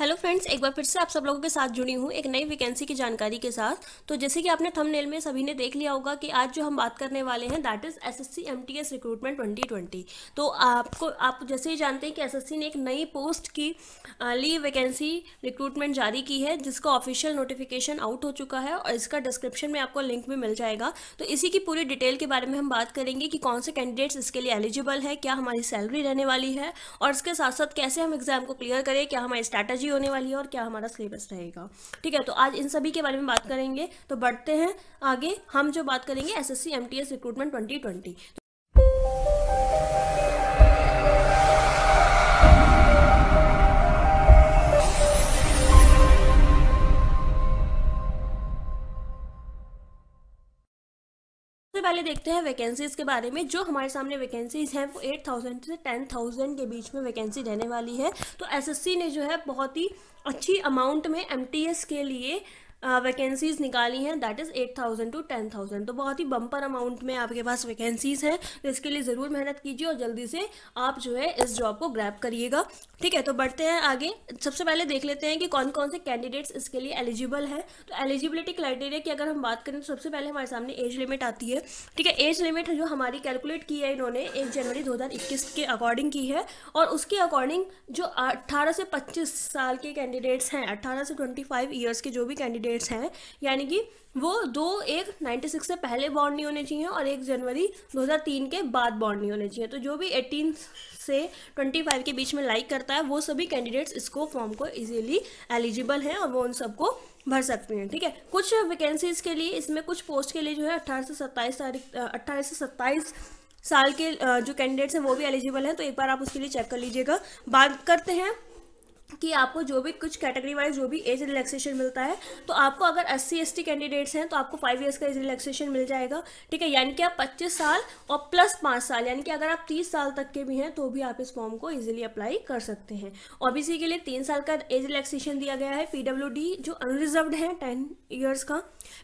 hello friends एक बार फिर से आप सब लोगों के साथ जुड़ी हूँ एक नई वैकेंसी की जानकारी के साथ तो जैसे कि आपने थंबनेल में सभी ने देख लिया होगा कि आज जो हम बात करने वाले हैं that is SSC MTS recruitment 2020 तो आपको आप जैसे ही जानते हैं कि एसएससी ने एक नई पोस्ट की ली वैकेंसी रिक्रूटमेंट जारी की है जिसका ऑफिशियल नोटिफिकेशन आउट हो चुका है और इसका डिस्क्रिप्शन में आपको लिंक भी मिल जाएगा तो इसी की पूरी डिटेल के बारे में हम बात करेंगे कि कौन से कैंडिडेट्स इसके लिए एलिजिबल है क्या हमारी सैलरी रहने वाली है और इसके साथ साथ कैसे हम एग्जाम को क्लियर करें क्या हमारी स्ट्रैटेजी होने वाली है और क्या हमारा सिलेबस रहेगा ठीक है तो आज इन सभी के बारे में बात करेंगे तो बढ़ते हैं आगे हम जो बात करेंगे S S C M T S recruitment twenty twenty पहले देखते हैं वैकेंसीज के बारे में जो हमारे सामने वैकेंसीज हैं वो एट थाउजेंड से टेन थाउजेंड के बीच में वैकेंसी रहने वाली है तो एसएससी ने जो है बहुत ही अच्छी अमाउंट में एमटीएस के लिए वैकेंसीज़ uh, निकाली हैं that is eight thousand to ten thousand तो बहुत ही बम्पर अमाउंट में आपके पास वैकेंसीज़ है तो इसके लिए ज़रूर मेहनत कीजिए और जल्दी से आप जो है इस जॉब को ग्रैप करिएगा ठीक है तो बढ़ते हैं आगे सबसे पहले देख लेते हैं कि कौन कौन से कैंडिडेट्स इसके लिए एलिजिबल है तो एलिजिबिलिटी क्राइटेरिया की अगर हम बात करें तो सबसे पहले हमारे सामने एज लिमिट आती है ठीक है एज लिमिट जो हमारी कैलकुलेट की है इन्होंने एक जनवरी दो के अकॉर्डिंग की है और उसके अकॉर्डिंग जो अट्ठारह से पच्चीस साल के कैंडिडेट्स हैं अट्ठारह से ट्वेंटी फाइव ईयर्स के जो भी कैंडिडेट डेट्स हैं यानी कि वो दो एक 96 से पहले बॉन्ड नहीं होने चाहिए और एक जनवरी 2003 के बाद बॉन्ड नहीं होने चाहिए तो जो भी 18 से 25 के बीच में लाइक करता है वो सभी कैंडिडेट्स इसको फॉर्म को इजीली एलिजिबल हैं और वो उन सबको भर सकते हैं ठीक है कुछ वैकेंसीज के लिए इसमें कुछ पोस्ट के लिए जो है अट्ठारह से सत्ताईस तारीख अट्ठारह से सत्ताईस साल के जो कैंडिडेट्स हैं वो भी एलिजिबल हैं तो एक बार आप उसके लिए चेक कर लीजिएगा बात करते हैं कि आपको जो भी कुछ कैटेगरी वाइज जो भी एज रिलैक्सेशन मिलता है तो आपको अगर S C S T candidates हैं तो आपको फाइव ईयर्स का एज रिलैक्सेशन मिल जाएगा ठीक है यानी कि आप पच्चीस साल और प्लस पाँच साल यानी कि अगर आप तीस साल तक के भी हैं तो भी आप इस फॉर्म को ईजिली अप्लाई कर सकते हैं ओबीसी के लिए तीन साल का एज रिलैक्सेशन दिया गया है पी जो अनरिजर्व है टेन ईयर्स का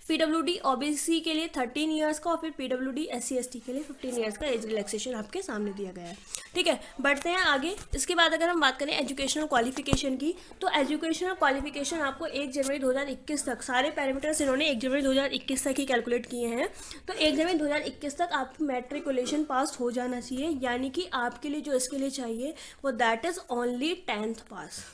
P W D O B C के लिए थर्टीन ईयर्स का और फिर P W D S C S T के लिए फिफ्टीन ईयर्स का एज रिलैक्सेशन आपके सामने दिया गया है ठीक है बढ़ते हैं आगे इसके बाद अगर हम बात करें एजुकेशनल क्वालिफिकेशन की तो एजुकेशनल क्वालिफिकेशन आपको एक जनवरी दो हजार इक्कीस तक सारे पैरामीटर्स इन्होंने एक जनवरी दो हजार इक्कीस तक ही कैलकुलेट किए हैं तो एक जनवरी दो हजार इक्कीस तक आप मेट्रिकुलेशन पास हो जाना चाहिए यानी कि आपके लिए जो इसके लिए चाहिए वो that is only tenth pass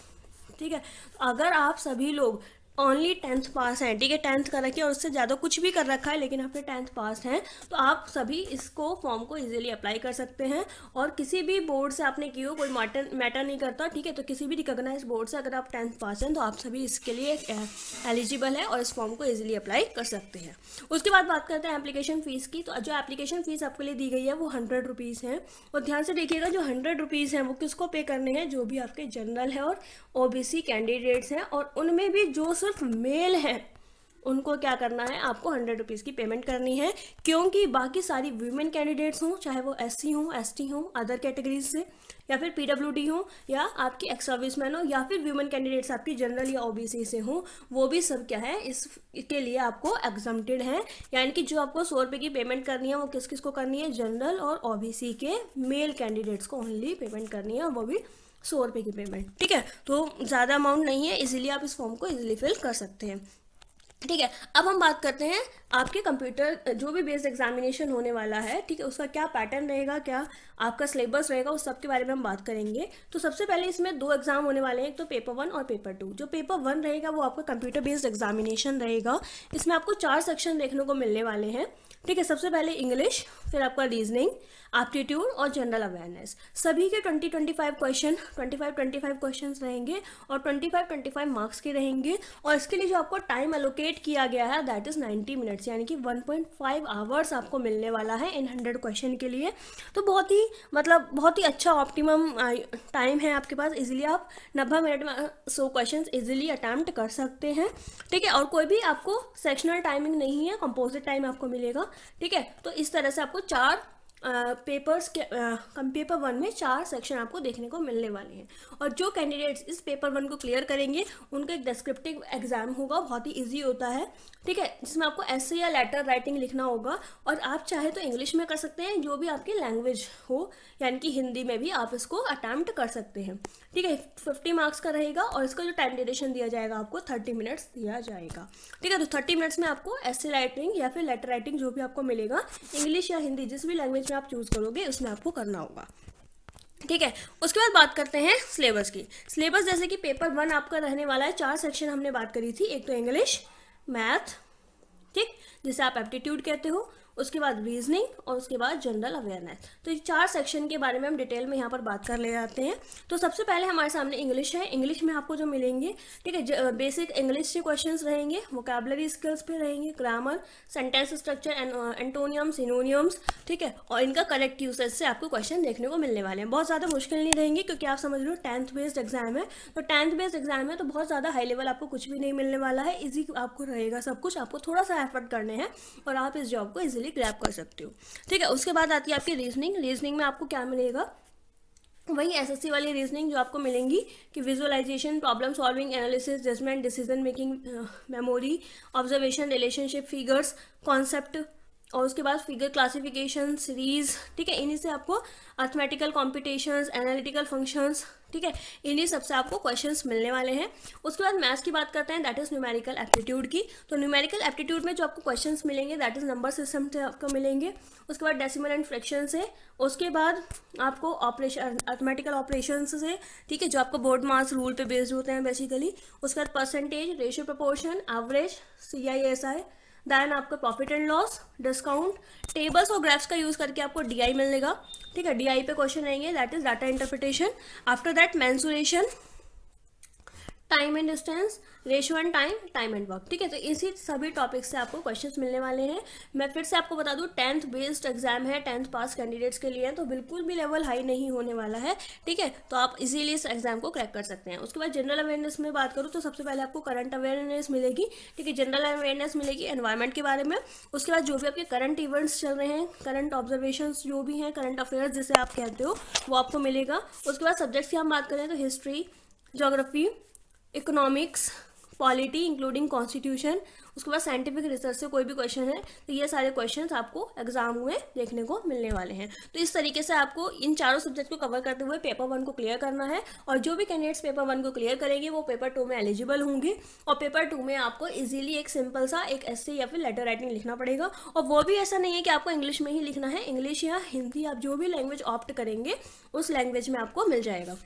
ठीक है अगर आप सभी लोग ओनली टेंथ पास हैं ठीक है टेंथ कर रखी है और उससे ज़्यादा कुछ भी कर रखा है लेकिन आपने टेंथ पास हैं तो आप सभी इसको फॉर्म को इजीली अप्लाई कर सकते हैं और किसी भी बोर्ड से आपने की हो कोई मैटर मैटर नहीं करता ठीक है तो किसी भी रिकोगनाइज बोर्ड से अगर आप टेंथ पास हैं तो आप सभी इसके लिए एलिजिबल है और इस फॉर्म को ईजिली अप्लाई कर सकते हैं उसके बाद बात करते हैं एप्लीकेशन फ़ीस की तो जो एप्लीकेशन फ़ीस आपके लिए दी गई है वो हंड्रेड रुपीज़ हैं और ध्यान से देखिएगा जो हंड्रेड रुपीज़ हैं वो किसको पे करने हैं जो भी आपके जनरल है और ओ कैंडिडेट्स हैं और उनमें भी जो सिर्फ मेल हैं उनको क्या करना है आपको हंड्रेड रुपीज़ की पेमेंट करनी है क्योंकि बाकी सारी वुमेन कैंडिडेट्स हों चाहे वो एस सी हों एस टी हों अदर कैटेगरीज से या फिर पी डब्ल्यू डी हों या आपकी एक्स सर्विस मैन हो या फिर वुमेन कैंडिडेट्स आपकी जनरल या ओ बी सी से हों वो भी सब क्या है इसके लिए आपको एग्जम्प्टेड है यानी कि जो आपको सौ रुपये की पेमेंट करनी है वो किस किस को करनी है जनरल और ओ बी सी के मेल कैंडिडेट्स को ओनली पेमेंट करनी है वो भी सौ रुपये की पेमेंट ठीक है तो ज़्यादा अमाउंट नहीं है इजीली आप इस फॉर्म को इजीली फिल कर सकते हैं ठीक है अब हम बात करते हैं आपके कंप्यूटर जो भी बेस्ड एग्जामिनेशन होने वाला है ठीक है उसका क्या पैटर्न रहेगा क्या आपका सिलेबस रहेगा उस सब के बारे में हम बात करेंगे तो सबसे पहले इसमें दो एग्जाम होने वाले हैं एक तो पेपर वन और पेपर टू जो पेपर वन रहेगा वो आपका कंप्यूटर बेस्ड एग्जामिनेशन रहेगा इसमें आपको चार सेक्शन देखने को मिलने वाले हैं ठीक है सबसे पहले इंग्लिश फिर आपका रीजनिंग एप्टीट्यूड और जनरल अवेयरनेस सभी के 20 25 क्वेश्चन 25 25 क्वेश्चंस रहेंगे और 25 25 मार्क्स के रहेंगे और इसके लिए जो आपको टाइम एलोकेट किया गया है दैट इज़ 90 मिनट मिनट्स यानी कि 1.5 पॉइंट आवर्स आपको मिलने वाला है इन 100 क्वेश्चन के लिए तो बहुत ही मतलब बहुत ही अच्छा ऑप्टिमम टाइम है आपके पास इजीली आप 90 मिनट में सो क्वेश्चंस इजीली अटैम्प्ट कर सकते हैं ठीक है और कोई भी आपको सेक्शनल टाइमिंग नहीं है कंपोजिट टाइम आपको मिलेगा ठीक है तो इस तरह से आपको चार पेपर्स कम पेपर वन में चार सेक्शन आपको देखने को मिलने वाले हैं और जो कैंडिडेट्स इस पेपर वन को क्लियर करेंगे उनका एक डिस्क्रिप्टिव एग्जाम होगा बहुत ही ईजी होता है ठीक है जिसमें आपको ऐसे या लेटर राइटिंग लिखना होगा और आप चाहे तो इंग्लिश में कर सकते हैं जो भी आपकी लैंग्वेज हो यानी कि हिंदी में भी आप इसको अटैम्प्ट कर सकते हैं ठीक है फिफ्टी मार्क्स का रहेगा और इसका जो टाइम ड्यूरेशन दिया जाएगा आपको थर्टी मिनट्स दिया जाएगा ठीक है तो थर्टी मिनट्स में आपको ऐसे राइटिंग या फिर लेटर राइटिंग जो भी आपको मिलेगा इंग्लिश या हिंदी जिस भी लैंग्वेज ऑप्शन आप चूज़ करोगे उसमें आपको करना होगा ठीक है उसके बाद बात करते हैं सिलेबस की सिलेबस जैसे कि पेपर वन आपका रहने वाला है चार सेक्शन हमने बात करी थी एक तो इंग्लिश मैथ ठीक जिसे आप एप्टीट्यूड कहते हो उसके बाद रीजनिंग और उसके बाद जनरल अवेयरनेस तो ये चार सेक्शन के बारे में हम डिटेल में यहाँ पर बात कर ले जाते हैं तो सबसे पहले हमारे सामने इंग्लिश है इंग्लिश में आपको जो मिलेंगे ठीक है बेसिक इंग्लिश के क्वेश्चन रहेंगे वोकेबलरी स्किल्स पे रहेंगे grammar sentence structure and antonym synonyms ठीक है और इनका करेक्ट यूसेज से आपको क्वेश्चन देखने को मिलने वाले हैं बहुत ज़्यादा मुश्किल नहीं रहेंगे क्योंकि आप समझ लो टेंथ बेस्ड एग्जाम है तो टेंथ बेस्ड एग्जाम है तो बहुत ज़्यादा हाई लेवल आपको कुछ भी नहीं मिलने वाला है ईजी आपको रहेगा सब कुछ आपको थोड़ा सा एफर्ट करने हैं और आप इस जॉब को ईजिली इजिली ग्रैप कर सकते हो ठीक है उसके बाद आती है आपकी रीजनिंग रीजनिंग में आपको क्या मिलेगा वही एसएससी वाली रीजनिंग जो आपको मिलेंगी कि visualisation problem solving analysis judgement decision making memory observation relationship figures concept और उसके बाद फिगर क्लासिफिकेशन सीरीज ठीक है इन्हीं से आपको अर्थमेटिकल कॉम्पिटिशन्स एनालिटिकल फंक्शंस ठीक है इन्हीं सबसे आपको क्वेश्चंस मिलने वाले हैं उसके बाद मैथ्स की बात करते हैं दैट इज़ न्यूमेरिकल एप्टीट्यूड की तो न्यूमेरिकल एप्टीट्यूड में जो आपको क्वेश्चंस मिलेंगे दैट इज़ नंबर सिस्टम से आपको मिलेंगे उसके बाद डेसिमल एंड फ्रैक्शन से उसके बाद आपको ऑपरेशन अर्थमेटिकल ऑपरेशन से ठीक है जो आपको बोर्ड मार्क्स रूल पे बेस्ड होते हैं बेसिकली उसके बाद percentage ratio proportion average C I S I than आपका profit and loss discount tables और ग्राफ्स का यूज़ करके आपको डी मिलेगा ठीक है डी पे क्वेश्चन रहेंगे that is data interpretation after that mensuration time and distance ratio and time time and work ठीक है तो इसी सभी टॉपिक से आपको क्वेश्चंस मिलने वाले हैं मैं फिर से आपको बता दूँ टेंथ बेस्ड एग्जाम है टेंथ पास कैंडिडेट्स के लिए तो बिल्कुल भी लेवल हाई नहीं होने वाला है ठीक है तो आप इजीली इस एग्जाम को क्रैक कर सकते हैं उसके बाद जनरल अवेयरनेस में बात करूँ तो सबसे पहले आपको करंट अवेयरनेस मिलेगी ठीक है जनरल अवेयरनेस मिलेगी एन्वायरमेंट के बारे में उसके बाद जो भी आपके करंट इवेंट्स चल रहे हैं करंट ऑब्जर्वेशन जो भी हैं करंट अफेयर्स जिसे आप कहते हो वो आपको मिलेगा उसके बाद सब्जेक्ट्स की हम बात करें तो history geography economics polity including constitution उसके बाद साइंटिफिक रिसर्च से कोई भी क्वेश्चन है तो ये सारे क्वेश्चन आपको एग्जाम में देखने को मिलने वाले हैं तो इस तरीके से आपको इन चारों सब्जेक्ट को कवर करते हुए पेपर वन को क्लियर करना है और जो भी कैंडिडेट्स पेपर वन को क्लियर करेंगे वो पेपर टू में एलिजिबल होंगे और पेपर टू में आपको ईजिली एक सिंपल सा एक एस या फिर लेटर राइटिंग लिखना पड़ेगा और वो भी ऐसा नहीं है कि आपको इंग्लिश में ही लिखना है इंग्लिश या हिंदी आप जो भी लैंग्वेज ऑप्ट करेंगे उस लैंग्वेज में आपको मिल जाएगा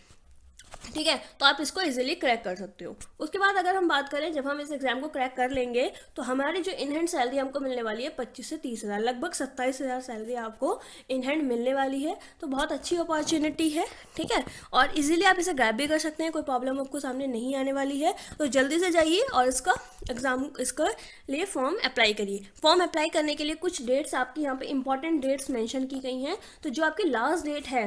ठीक है तो आप इसको इजीली क्रैक कर सकते हो उसके बाद अगर हम बात करें जब हम इस एग्जाम को क्रैक कर लेंगे तो हमारी जो इनहैंड सैलरी हमको मिलने वाली है पच्चीस से तीस हज़ार लगभग सत्ताईस हज़ार सैलरी आपको इनहैंड मिलने वाली है तो बहुत अच्छी अपॉर्चुनिटी है ठीक है और इजीली आप इसे ग्रैप भी कर सकते हैं कोई प्रॉब्लम आपको सामने नहीं आने वाली है तो जल्दी से जाइए और इसका एग्ज़ाम इसके लिए फॉर्म अप्लाई करिए फॉर्म अप्लाई करने के लिए कुछ डेट्स आपकी यहाँ पर इंपॉर्टेंट डेट्स मैंशन की गई हैं तो जो आपकी लास्ट डेट है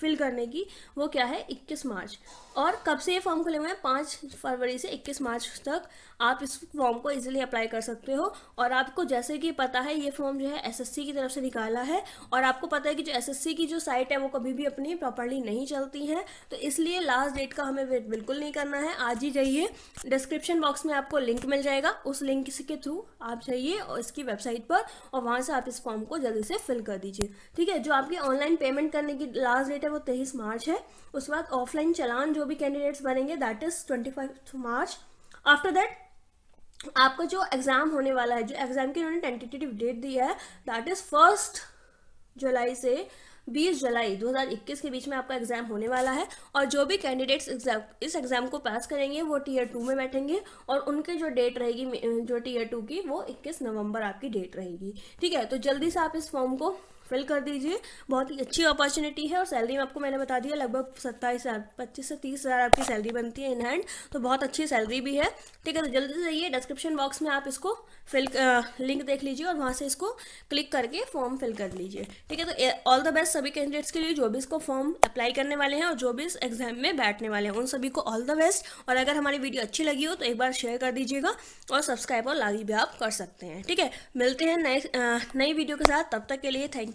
फिल करने की वो क्या है 21 मार्च और कब से ये फॉर्म खुले हुए हैं पाँच फरवरी से इक्कीस मार्च तक आप इस फॉर्म को इजीली अप्लाई कर सकते हो और आपको जैसे कि पता है ये फॉर्म जो है एसएससी की तरफ से निकाला है और आपको पता है कि जो एसएससी की जो साइट है वो कभी भी अपनी प्रॉपरली नहीं चलती है तो इसलिए लास्ट डेट का हमें वेट बिल्कुल नहीं करना है आज ही जाइए डिस्क्रिप्शन बॉक्स में आपको लिंक मिल जाएगा उस लिंक के थ्रू आप जाइए और इसकी वेबसाइट पर और वहाँ से आप इस फॉर्म को जल्दी से फिल कर दीजिए ठीक है जो आपकी ऑनलाइन पेमेंट करने की लास्ट डेट है वो तेईस मार्च है उसके बाद ऑफलाइन चलान जो भी कैंडिडेट्स बनेंगे that is twenty March after that आपका जो एग्ज़ाम होने वाला है जो एग्ज़ाम की उन्होंने टेंटेटिव डेट दी है दैट इज़ फर्स्ट जुलाई से 20 जुलाई 2021 के बीच में आपका एग्ज़ाम होने वाला है और जो भी कैंडिडेट्स एग्जाम इस एग्ज़ाम को पास करेंगे वो टीयर टू में बैठेंगे और उनके जो डेट रहेगी जो टीयर टू की वो 21 नवंबर आपकी डेट रहेगी ठीक है तो जल्दी से आप इस फॉर्म को फिल कर दीजिए बहुत ही अच्छी अपॉर्चुनिटी है और सैलरी में आपको मैंने बता दिया लगभग सत्ताईस हज़ार पच्चीस से तीस हज़ार आपकी सैलरी बनती है इन हैंड तो बहुत अच्छी सैलरी भी है ठीक है तो जल्दी से जाइए डिस्क्रिप्शन बॉक्स में आप इसको फिल लिंक देख लीजिए और वहाँ से इसको क्लिक करके फॉर्म फिल कर लीजिए ठीक है तो ऑल द बेस्ट सभी कैंडिडेट्स के लिए जो भी इसको फॉर्म अप्लाई करने वाले हैं और जो भी इस एग्जाम में बैठने वाले हैं उन सभी को ऑल द बेस्ट और अगर हमारी वीडियो अच्छी लगी हो तो एक बार शेयर कर दीजिएगा और सब्सक्राइब और लाइक भी आप कर सकते हैं ठीक है मिलते हैं नए नई वीडियो के साथ तब तक के लिए थैंक